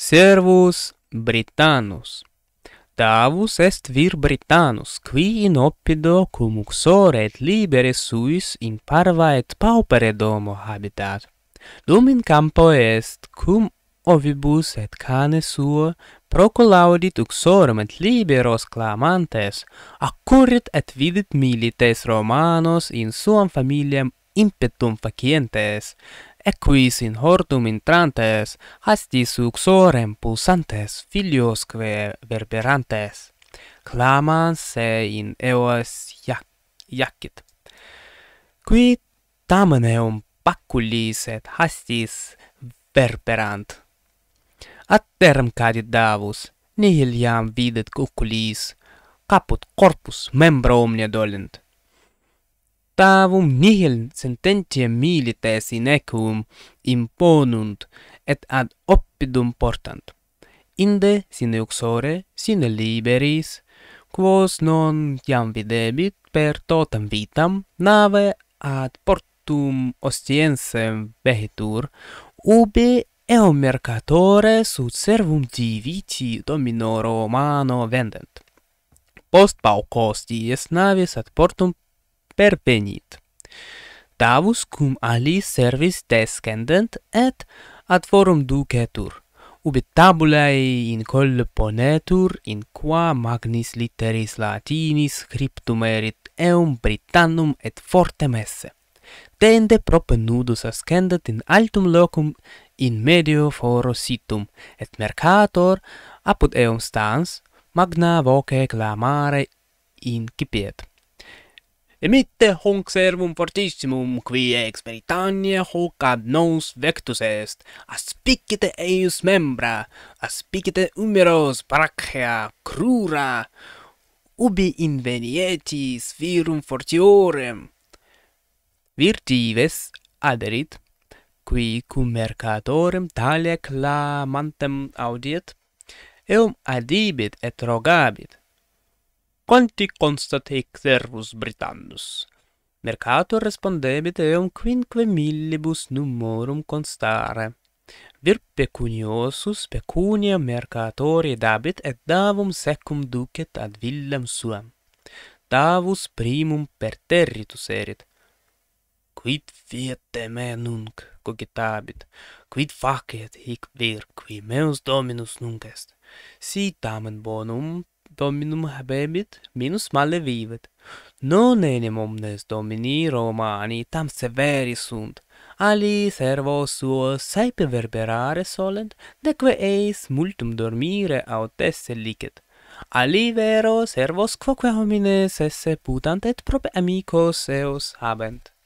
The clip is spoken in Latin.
Servus Britannus. Davus est vir Britannus, qui in oppido cum uxore et libere suis in parva et paupere domo habitat. Dum in campo est, cum ovibus et cane suo, procolaudit uxorem et liberos clamantes, accurrit et vidit milites romanos in suam familiam impetum facientes, equis in hortum intrantes, hastis uxorem pulsantes filiosque verberantes, clamans se in eos jac jacit. Qui tamen eum paculis et hastis verberant. Ad term cadit davus, nihil videt cuculis, caput corpus membra omnia dolent, octavum nihil sententiae milites inequum imponunt et ad oppidum portant. Inde sine uxore, sine liberis, quos non iam videbit per totam vitam, nave ad portum ostiensem vehitur, ubi eo mercatore sut servum divici domino romano vendent. Post paucos dies navis ad portum perpenit. Davus cum ali servis descendent et ad forum ducetur, ubi tabulae in colle ponetur in qua magnis litteris latinis scriptum erit eum britannum et fortem esse. Tende prope nudus in altum locum in medio foro situm, et mercator apud eum stans magna voce clamare incipiet emitte hunc servum fortissimum qui ex Britannia hoc ad nos vectus est aspicite eius membra aspicite umeros brachia crura ubi invenietis virum fortiorem virtives aderit qui cum mercatorem tale clamantem audiet eum adibit et rogabit quanti constat hic servus Britannus. Mercato respondebit eum quinque millibus numorum constare. Vir pecuniosus pecunia mercatori dabit et davum secum ducet ad villam suam. Davus primum per territus erit. Quid fiat te me nunc, cogitabit, quid facet hic vir qui meus dominus nunc est? Si tamen bonum Dominum habemit, minus male vivet. Non enim omnes Domini Romani tam severi sunt, ali servo suo saepe verberare solent, deque eis multum dormire aut esse licet. Ali vero servos quoque homines esse putant et prope amicos eos habent.